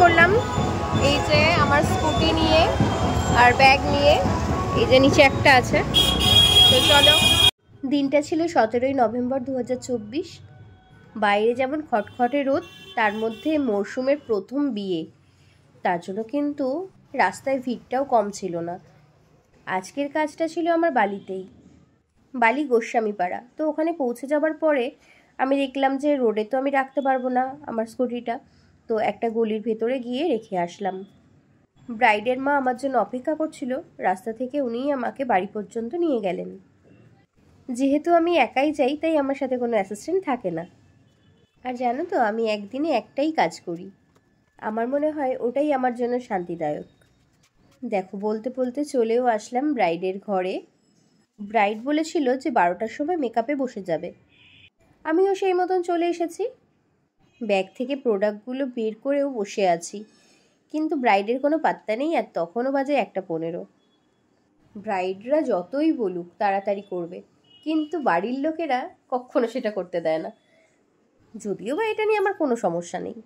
করলাম এই যে আমার স্কুটি নিয়ে আর ব্যাগ নিয়ে এই যে নিচে একটা আছে তো চলো দিনটা ছিল সতেরোই নভেম্বর দু বাইরে যেমন খটখটে রোদ তার মধ্যে মরশুমের প্রথম বিয়ে তার জন্য কিন্তু রাস্তায় ভিড়টাও কম ছিল না আজকের কাজটা ছিল আমার বালিতেই বালি গোস্বামীপাড়া তো ওখানে পৌঁছে যাবার পরে আমি দেখলাম যে রোডে তো আমি রাখতে পারবো না আমার স্কুটিটা তো একটা গলির ভেতরে গিয়ে রেখে আসলাম ব্রাইডের মা আমার জন্য অপেক্ষা করছিল রাস্তা থেকে উনিই আমাকে বাড়ি পর্যন্ত নিয়ে গেলেন যেহেতু আমি একাই যাই তাই আমার সাথে কোনো অ্যাসিস্ট্যান্ট থাকে না আর জানো তো আমি একদিনে একটাই কাজ করি আমার মনে হয় ওটাই আমার জন্য শান্তিদায়ক দেখো বলতে বলতে চলেও আসলাম ব্রাইডের ঘরে ব্রাইড বলেছিল যে বারোটার সময় মেকআপে বসে যাবে আমিও সেই মতন চলে এসেছি ব্যাগ থেকে প্রোডাক্টগুলো বের করেও বসে আছি কিন্তু ব্রাইডের কোনো পাত্তা নেই আর তখনও বাজে একটা পনেরো ব্রাইডরা যতই বলুক তাড়াতাড়ি করবে কিন্তু বাড়ির লোকেরা কখনো সেটা করতে দেয় না যদিও বা এটা নিয়ে আমার কোনো সমস্যা নেই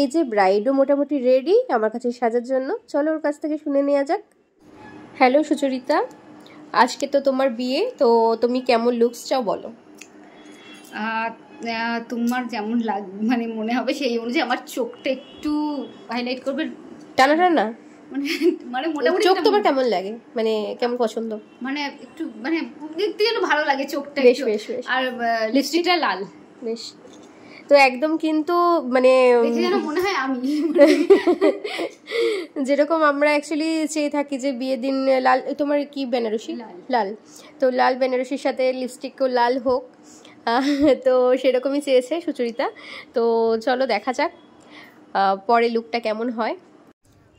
এই যে ব্রাইডও মোটামুটি রেডি আমার কাছে সাজার জন্য চলো ওর কাছ থেকে শুনে নেওয়া যাক হ্যালো সুচরিতা আজকে তো তোমার বিয়ে তো তুমি কেমন লুকস চাও বলো তোমার যেমন লাগ মানে মনে হবে সেই অনুযায়ী আমার চোখটা একটু হাইলাইট করবে টানা টানা মানে মানে মোটামুটি চোখ তোমার কেমন লাগে মানে কেমন পছন্দ মানে একটু মানে দেখতে যেন ভালো লাগে চোখটা বেশ বেশ বেশ আর লিপস্টিকটা লাল বেশ তো একদম কিন্তু মানে মনে হয় আমি যেরকম আমরা অ্যাকচুয়ালি চেয়ে থাকি যে বিয়ের দিন লাল তোমার কি বেনারসি লাল তো লাল বেনারসির সাথে লিপস্টিকও লাল হোক তো সেরকমই চেয়েছে সুচরিতা তো চলো দেখা যাক পরে লুকটা কেমন হয়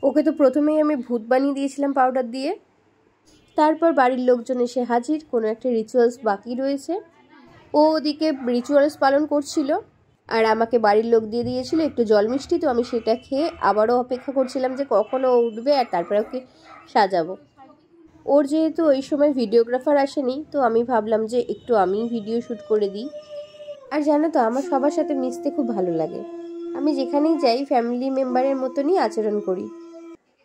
ওকে তো প্রথমেই আমি ভূত বানিয়ে দিয়েছিলাম পাউডার দিয়ে তারপর বাড়ির লোকজন এসে হাজির কোনো একটা রিচুয়ালস বাকি রয়েছে ও ওদিকে রিচুয়ালস পালন করছিল আর আমাকে বাড়ির লোক দিয়ে দিয়েছিল একটু জল মিষ্টি তো আমি সেটা খেয়ে আবারও অপেক্ষা করছিলাম যে কখনও উঠবে আর তারপরে ওকে সাজাবো ওর যেহেতু ওই সময় ভিডিওগ্রাফার আসেনি তো আমি ভাবলাম যে একটু আমি ভিডিও শ্যুট করে দিই আর জানো তো আমার সবার সাথে মিশতে খুব ভালো লাগে আমি যেখানেই যাই ফ্যামিলি মেম্বারের মতনই আচরণ করি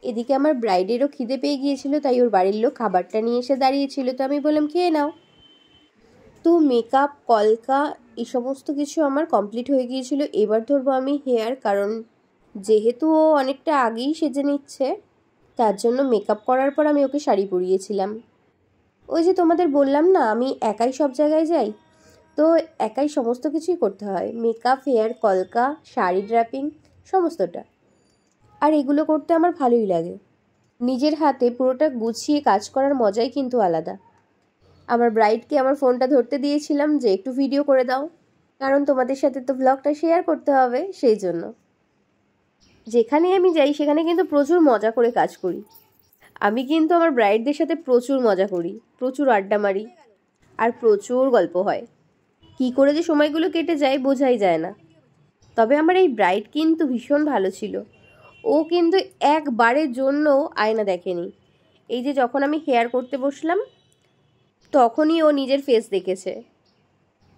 এদিকে আমার ব্রাইডেরও খিদে পেয়ে গিয়েছিল তাই ওর বাড়ির লোক খাবারটা নিয়ে এসে দাঁড়িয়েছিল তো আমি বললাম খেয়ে নাও তো মেকআপ কলকা এই সমস্ত কিছু আমার কমপ্লিট হয়ে গিয়েছিল এবার ধরবো আমি হেয়ার কারণ যেহেতু ও অনেকটা আগেই সেজে নিচ্ছে তার জন্য মেকআপ করার পর আমি ওকে শাড়ি পরিয়েছিলাম ওই যে তোমাদের বললাম না আমি একাই সব জায়গায় যাই তো একাই সমস্ত কিছুই করতে হয় মেকআপ হেয়ার কলকা শাড়ি ড্রাপিং সমস্তটা আর এগুলো করতে আমার ভালোই লাগে নিজের হাতে পুরোটা গুছিয়ে কাজ করার মজাই কিন্তু আলাদা আমার ব্রাইডকে আমার ফোনটা ধরতে দিয়েছিলাম যে একটু ভিডিও করে দাও কারণ তোমাদের সাথে তো ব্লগটা শেয়ার করতে হবে সেই জন্য যেখানে আমি যাই সেখানে কিন্তু প্রচুর মজা করে কাজ করি আমি কিন্তু আমার ব্রাইডদের সাথে প্রচুর মজা করি প্রচুর আড্ডা মারি আর প্রচুর গল্প হয় কি করে যে সময়গুলো কেটে যায় বোঝাই যায় না তবে আমার এই ব্রাইড কিন্তু ভীষণ ভালো ছিল ও কিন্তু একবারের জন্য আয়না দেখেনি এই যে যখন আমি হেয়ার করতে বসলাম তখনই ও নিজের ফেস দেখেছে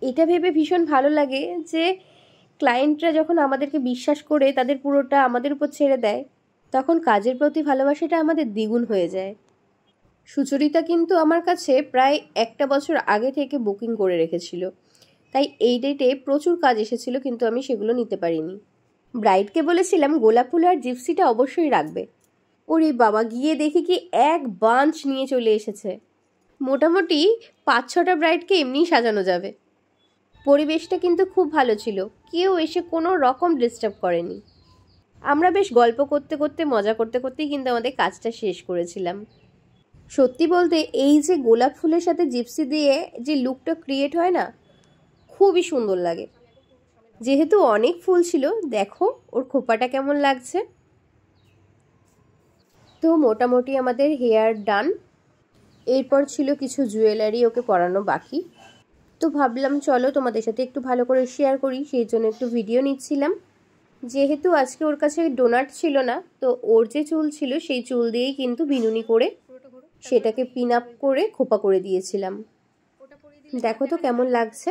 এটা ভেবে ভীষণ ভালো লাগে যে ক্লায়েন্টরা যখন আমাদেরকে বিশ্বাস করে তাদের পুরোটা আমাদের উপর ছেড়ে দেয় তখন কাজের প্রতি ভালোবাসাটা আমাদের দ্বিগুণ হয়ে যায় সুচরিতা কিন্তু আমার কাছে প্রায় একটা বছর আগে থেকে বুকিং করে রেখেছিল তাই এই ডেটে প্রচুর কাজ এসেছিল কিন্তু আমি সেগুলো নিতে পারিনি ব্রাইডকে বলেছিলাম গোলাপ ফুল আর জিপসিটা অবশ্যই রাখবে ওরে বাবা গিয়ে দেখি কি এক বাঞ্চ নিয়ে চলে এসেছে মোটামুটি পাঁচ ছটা ব্রাইডকে এমনিই সাজানো যাবে পরিবেশটা কিন্তু খুব ভালো ছিল কেউ এসে কোনো রকম ডিস্টার্ব করেনি আমরা বেশ গল্প করতে করতে মজা করতে করতেই কিন্তু আমাদের কাজটা শেষ করেছিলাম সত্যি বলতে এই যে গোলাপ ফুলের সাথে জিপসি দিয়ে যে লুকটা ক্রিয়েট হয় না খুবই সুন্দর লাগে যেহেতু অনেক ফুল ছিল দেখো ওর খোপাটা কেমন লাগছে তো মোটামুটি আমাদের হেয়ার ডান এরপর ছিল কিছু জুয়েলারি ওকে পরানো বাকি তো ভাবলাম চলো তোমাদের সাথে একটু ভালো করে শেয়ার করি সেই জন্য একটু ভিডিও নিচ্ছিলাম যেহেতু আজকে ওর কাছে ডোনাট ছিল না তো ওর যে চুল ছিল সেই চুল দিয়েই কিন্তু বিনুনি করে সেটাকে পিন আপ করে খোপা করে দিয়েছিলাম দেখো তো কেমন লাগছে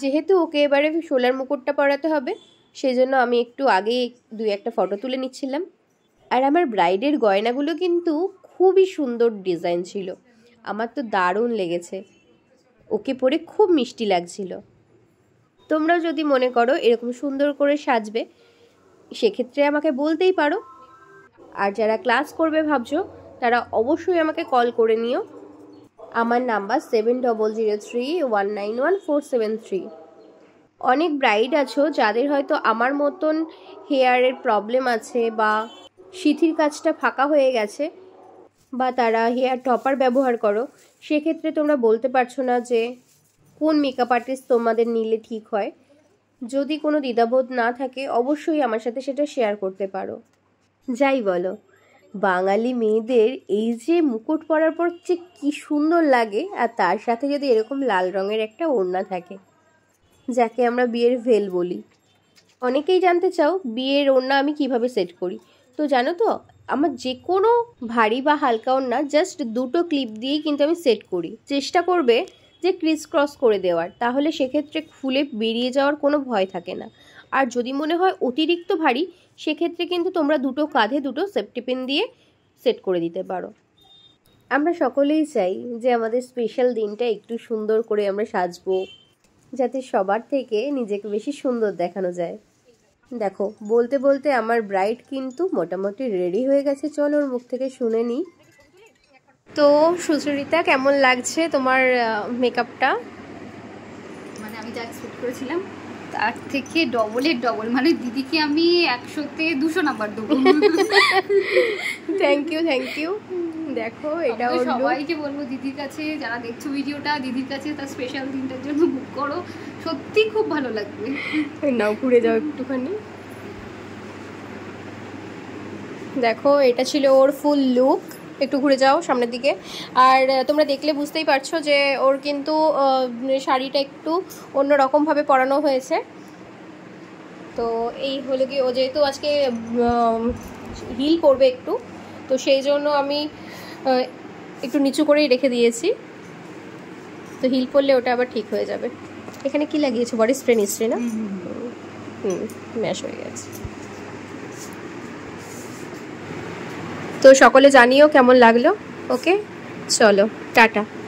যেহেতু ওকে এবারে সোলার মুকুটটা পরাতে হবে সেই জন্য আমি একটু আগে দুই একটা ফটো তুলে নিচ্ছিলাম আর আমার ব্রাইডের গয়নাগুলো কিন্তু খুবই সুন্দর ডিজাইন ছিল আমার তো দারুণ লেগেছে ওকে পরে খুব মিষ্টি লাগছিল তোমরাও যদি মনে করো এরকম সুন্দর করে সাজবে সেক্ষেত্রে আমাকে বলতেই পারো আর যারা ক্লাস করবে ভাবছো তারা অবশ্যই আমাকে কল করে নিও আমার number seven double zero three one nine one four seven three অনেক ব্রাইড আছো যাদের হয়তো আমার মতন হেয়ারের প্রবলেম আছে বা সিথির কাজটা ফাঁকা হয়ে গেছে বা তারা হেয়ার টপার ব্যবহার করো সেক্ষেত্রে তোমরা বলতে পারছো না যে কোন মেকআপ আর্টিস্ট তোমাদের নিলে ঠিক হয় যদি কোনো দ্বিধাবোধ না থাকে অবশ্যই আমার সাথে সেটা শেয়ার করতে পারো যাই বলো বাঙালি মেয়েদের এই যে মুকুট পরার পর যে কী সুন্দর লাগে আর তার সাথে যদি এরকম লাল রঙের একটা ওড়না থাকে যাকে আমরা বিয়ের ভেল বলি অনেকেই জানতে চাও বিয়ের ওড়না আমি কিভাবে সেট করি তো জানো তো আমার যে কোনো ভারী বা হালকা ওড়না জাস্ট দুটো ক্লিপ দিয়েই কিন্তু আমি সেট করি চেষ্টা করবে যে ক্রিস ক্রস করে দেওয়ার তাহলে সেক্ষেত্রে ফুলে বেরিয়ে যাওয়ার কোনো ভয় থাকে না আর যদি মনে হয় অতিরিক্ত ভারী সেক্ষেত্রে কিন্তু তোমরা দুটো কাঁধে দুটো সেফটিপিন দিয়ে সেট করে দিতে পারো আমরা সকলেই চাই যে আমাদের স্পেশাল দিনটা একটু সুন্দর করে আমরা সাজবো যাতে সবার থেকে নিজেকে বেশি সুন্দর দেখানো যায় দেখো বলতে বলতে আমার ব্রাইড কিন্তু মোটামুটি রেডি হয়ে গেছে চলো ওর মুখ থেকে শুনে নিই তো সুচরিতা কেমন লাগছে তোমার মেকআপটা মানে আমি যা এক্সপেক্ট করেছিলাম তার থেকে ডবলের ডবল মানে দিদিকে আমি একশোতে দুশো নাম্বার দেবো থ্যাংক ইউ থ্যাংক ইউ দেখো এটা সবাইকে বলবো দিদির কাছে যারা দেখছো ভিডিওটা দিদির কাছে তার স্পেশাল দিনটার জন্য বুক করো সত্যি খুব ভালো লাগবে নাও ঘুরে যাও একটুখানি দেখো এটা ছিল ওর ফুল লুক একটু ঘুরে যাও সামনের দিকে আর তোমরা দেখলে বুঝতেই পারছো যে ওর কিন্তু শাড়িটা একটু অন্যরকমভাবে পরানো হয়েছে তো এই হলো কি ও যেহেতু আজকে হিল পরবে একটু তো সেই জন্য আমি একটু নিচু করেই রেখে দিয়েছি তো হিল পরলে ওটা আবার ঠিক হয়ে যাবে এখানে কি লাগিয়েছো বডি স্প্রে নিশ্চয়ই না হুম ম্যাশ হয়ে গেছে তো সকলে জানিও কেমন লাগলো ওকে চলো টাটা